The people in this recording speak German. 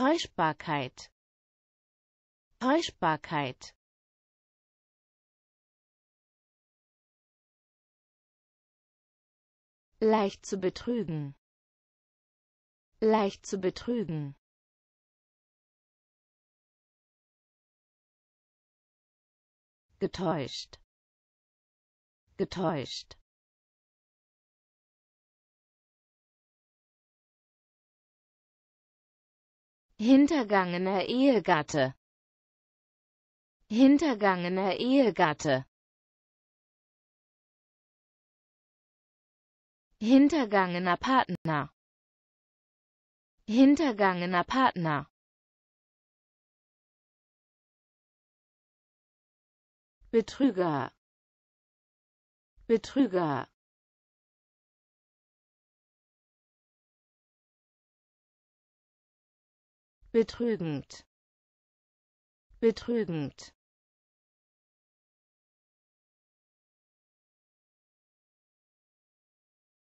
Täuschbarkeit Täuschbarkeit leicht zu betrügen leicht zu betrügen getäuscht getäuscht Hintergangener Ehegatte. Hintergangener Ehegatte. Hintergangener Partner. Hintergangener Partner. Betrüger. Betrüger. betrügend betrügend